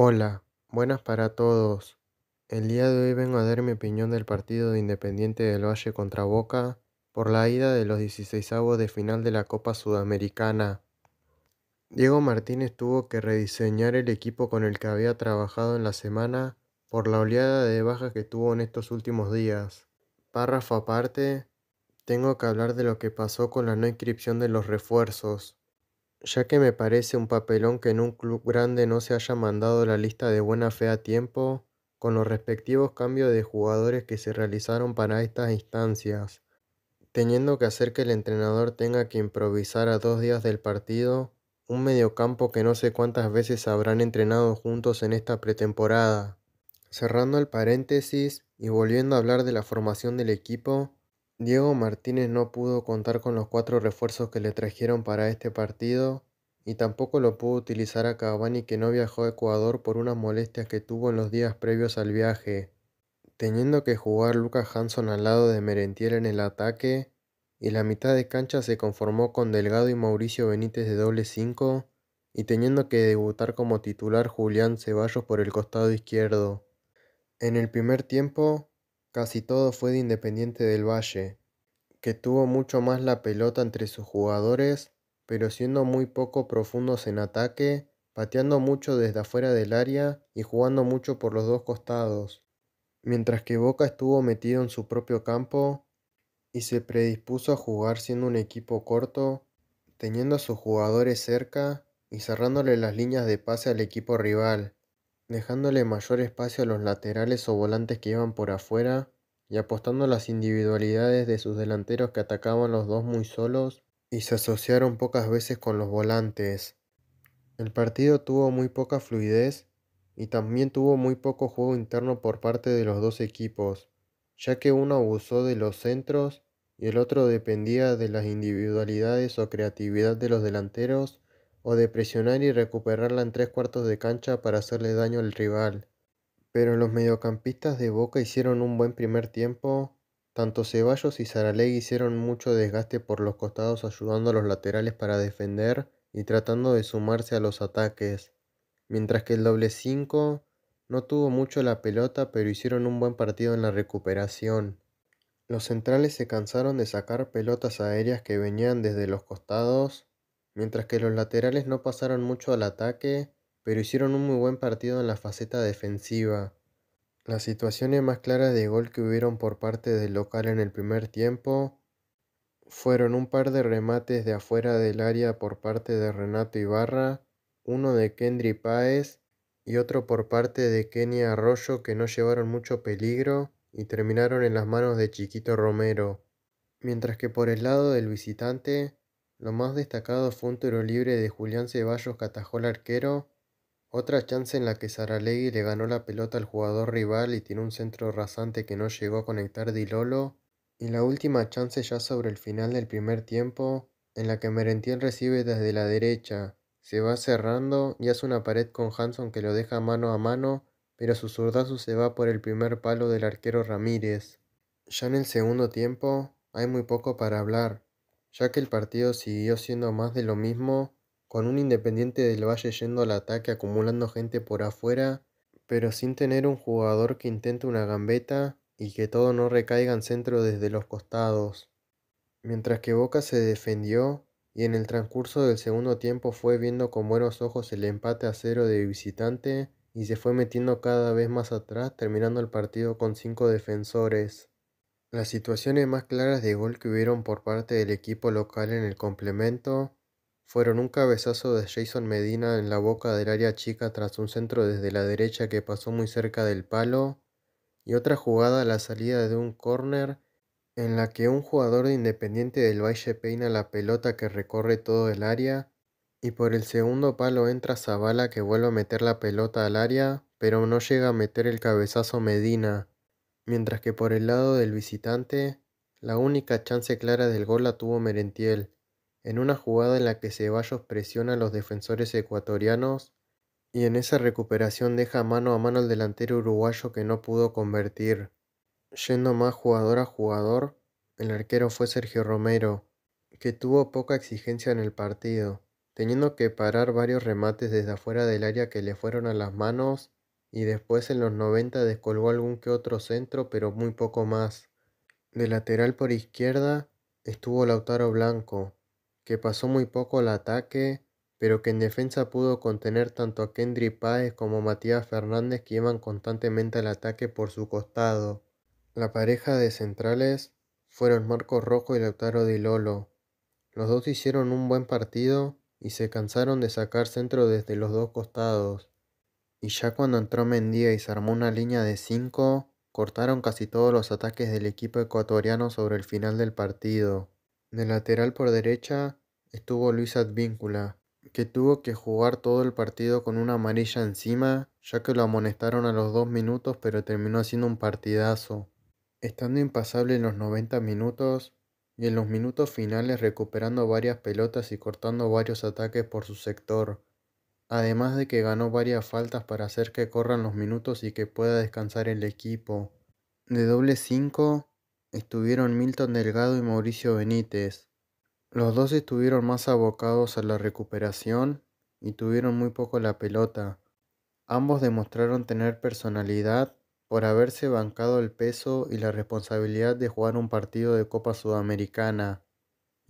Hola, buenas para todos. El día de hoy vengo a dar mi opinión del partido de Independiente del Valle contra Boca por la ida de los 16 de final de la Copa Sudamericana. Diego Martínez tuvo que rediseñar el equipo con el que había trabajado en la semana por la oleada de bajas que tuvo en estos últimos días. Párrafo aparte, tengo que hablar de lo que pasó con la no inscripción de los refuerzos ya que me parece un papelón que en un club grande no se haya mandado la lista de buena fe a tiempo con los respectivos cambios de jugadores que se realizaron para estas instancias, teniendo que hacer que el entrenador tenga que improvisar a dos días del partido un mediocampo que no sé cuántas veces habrán entrenado juntos en esta pretemporada. Cerrando el paréntesis y volviendo a hablar de la formación del equipo, Diego Martínez no pudo contar con los cuatro refuerzos que le trajeron para este partido y tampoco lo pudo utilizar a Cavani que no viajó a Ecuador por unas molestias que tuvo en los días previos al viaje, teniendo que jugar Lucas Hanson al lado de Merentiel en el ataque y la mitad de cancha se conformó con Delgado y Mauricio Benítez de doble 5 y teniendo que debutar como titular Julián Ceballos por el costado izquierdo. En el primer tiempo, Casi todo fue de Independiente del Valle, que tuvo mucho más la pelota entre sus jugadores, pero siendo muy poco profundos en ataque, pateando mucho desde afuera del área y jugando mucho por los dos costados, mientras que Boca estuvo metido en su propio campo y se predispuso a jugar siendo un equipo corto, teniendo a sus jugadores cerca y cerrándole las líneas de pase al equipo rival dejándole mayor espacio a los laterales o volantes que iban por afuera y apostando las individualidades de sus delanteros que atacaban los dos muy solos y se asociaron pocas veces con los volantes. El partido tuvo muy poca fluidez y también tuvo muy poco juego interno por parte de los dos equipos, ya que uno abusó de los centros y el otro dependía de las individualidades o creatividad de los delanteros o de presionar y recuperarla en tres cuartos de cancha para hacerle daño al rival. Pero los mediocampistas de Boca hicieron un buen primer tiempo, tanto Ceballos y Saralegui hicieron mucho desgaste por los costados ayudando a los laterales para defender y tratando de sumarse a los ataques, mientras que el doble 5 no tuvo mucho la pelota pero hicieron un buen partido en la recuperación. Los centrales se cansaron de sacar pelotas aéreas que venían desde los costados mientras que los laterales no pasaron mucho al ataque, pero hicieron un muy buen partido en la faceta defensiva. Las situaciones más claras de gol que hubieron por parte del local en el primer tiempo fueron un par de remates de afuera del área por parte de Renato Ibarra, uno de Kendry Páez y otro por parte de Kenny Arroyo que no llevaron mucho peligro y terminaron en las manos de Chiquito Romero. Mientras que por el lado del visitante lo más destacado fue un tiro libre de Julián Ceballos que atajó al arquero, otra chance en la que Saralegui le ganó la pelota al jugador rival y tiene un centro rasante que no llegó a conectar Di Lolo, y la última chance ya sobre el final del primer tiempo, en la que Merentiel recibe desde la derecha, se va cerrando y hace una pared con Hanson que lo deja mano a mano, pero su zurdazo se va por el primer palo del arquero Ramírez. Ya en el segundo tiempo, hay muy poco para hablar ya que el partido siguió siendo más de lo mismo, con un Independiente del Valle yendo al ataque acumulando gente por afuera, pero sin tener un jugador que intente una gambeta y que todo no recaiga en centro desde los costados. Mientras que Boca se defendió y en el transcurso del segundo tiempo fue viendo con buenos ojos el empate a cero de visitante y se fue metiendo cada vez más atrás terminando el partido con cinco defensores. Las situaciones más claras de gol que hubieron por parte del equipo local en el complemento fueron un cabezazo de Jason Medina en la boca del área chica tras un centro desde la derecha que pasó muy cerca del palo y otra jugada a la salida de un córner en la que un jugador de Independiente del Valle peina la pelota que recorre todo el área y por el segundo palo entra Zavala que vuelve a meter la pelota al área pero no llega a meter el cabezazo Medina mientras que por el lado del visitante, la única chance clara del gol la tuvo Merentiel, en una jugada en la que Ceballos presiona a los defensores ecuatorianos y en esa recuperación deja mano a mano al delantero uruguayo que no pudo convertir. Yendo más jugador a jugador, el arquero fue Sergio Romero, que tuvo poca exigencia en el partido, teniendo que parar varios remates desde afuera del área que le fueron a las manos y después en los 90 descolgó algún que otro centro, pero muy poco más. De lateral por izquierda estuvo Lautaro Blanco, que pasó muy poco al ataque, pero que en defensa pudo contener tanto a Kendry Páez como a Matías Fernández que iban constantemente al ataque por su costado. La pareja de centrales fueron Marcos Rojo y Lautaro Di Lolo. Los dos hicieron un buen partido y se cansaron de sacar centro desde los dos costados. Y ya cuando entró Mendía y se armó una línea de 5, cortaron casi todos los ataques del equipo ecuatoriano sobre el final del partido. De lateral por derecha estuvo Luis Advíncula, que tuvo que jugar todo el partido con una amarilla encima, ya que lo amonestaron a los dos minutos pero terminó haciendo un partidazo. Estando impasable en los 90 minutos y en los minutos finales recuperando varias pelotas y cortando varios ataques por su sector además de que ganó varias faltas para hacer que corran los minutos y que pueda descansar el equipo. De doble 5 estuvieron Milton Delgado y Mauricio Benítez. Los dos estuvieron más abocados a la recuperación y tuvieron muy poco la pelota. Ambos demostraron tener personalidad por haberse bancado el peso y la responsabilidad de jugar un partido de Copa Sudamericana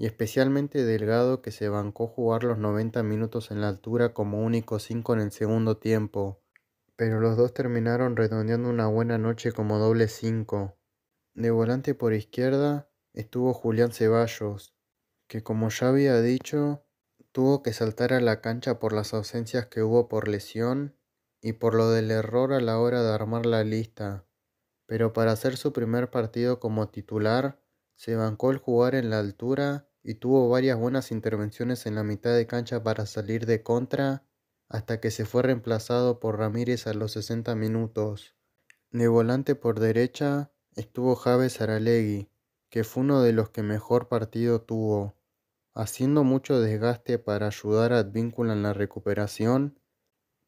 y especialmente Delgado que se bancó jugar los 90 minutos en la altura como único 5 en el segundo tiempo, pero los dos terminaron redondeando una buena noche como doble 5. De volante por izquierda estuvo Julián Ceballos, que como ya había dicho, tuvo que saltar a la cancha por las ausencias que hubo por lesión y por lo del error a la hora de armar la lista, pero para hacer su primer partido como titular, se bancó el jugar en la altura y tuvo varias buenas intervenciones en la mitad de cancha para salir de contra hasta que se fue reemplazado por Ramírez a los 60 minutos. De volante por derecha estuvo Javes Aralegui, que fue uno de los que mejor partido tuvo, haciendo mucho desgaste para ayudar a Advíncula en la recuperación,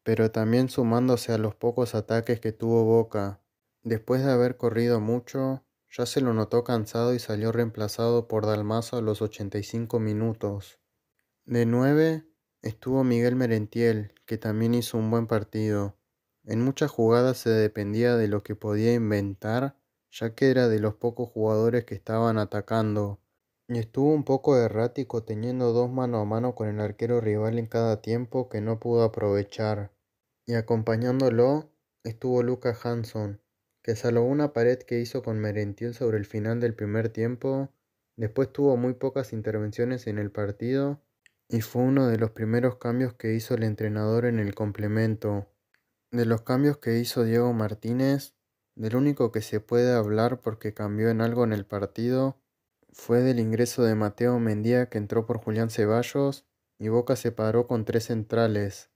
pero también sumándose a los pocos ataques que tuvo Boca. Después de haber corrido mucho, ya se lo notó cansado y salió reemplazado por Dalmazo a los 85 minutos. De 9 estuvo Miguel Merentiel, que también hizo un buen partido. En muchas jugadas se dependía de lo que podía inventar, ya que era de los pocos jugadores que estaban atacando. Y estuvo un poco errático teniendo dos mano a mano con el arquero rival en cada tiempo que no pudo aprovechar. Y acompañándolo estuvo Lucas Hanson, que salvo una pared que hizo con Merentiel sobre el final del primer tiempo, después tuvo muy pocas intervenciones en el partido y fue uno de los primeros cambios que hizo el entrenador en el complemento. De los cambios que hizo Diego Martínez, del único que se puede hablar porque cambió en algo en el partido, fue del ingreso de Mateo Mendía que entró por Julián Ceballos y Boca se paró con tres centrales.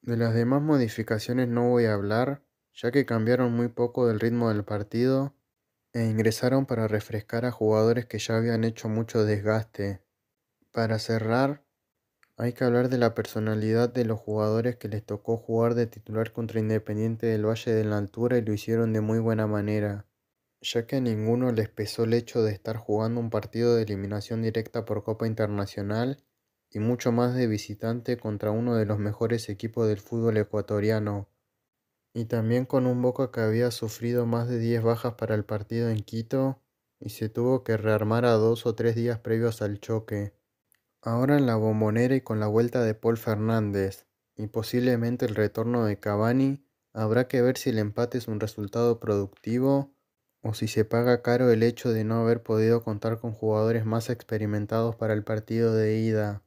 De las demás modificaciones no voy a hablar, ya que cambiaron muy poco del ritmo del partido e ingresaron para refrescar a jugadores que ya habían hecho mucho desgaste. Para cerrar, hay que hablar de la personalidad de los jugadores que les tocó jugar de titular contra Independiente del Valle de la Altura y lo hicieron de muy buena manera, ya que a ninguno les pesó el hecho de estar jugando un partido de eliminación directa por Copa Internacional y mucho más de visitante contra uno de los mejores equipos del fútbol ecuatoriano y también con un Boca que había sufrido más de 10 bajas para el partido en Quito y se tuvo que rearmar a dos o tres días previos al choque. Ahora en la bombonera y con la vuelta de Paul Fernández y posiblemente el retorno de Cavani, habrá que ver si el empate es un resultado productivo o si se paga caro el hecho de no haber podido contar con jugadores más experimentados para el partido de ida.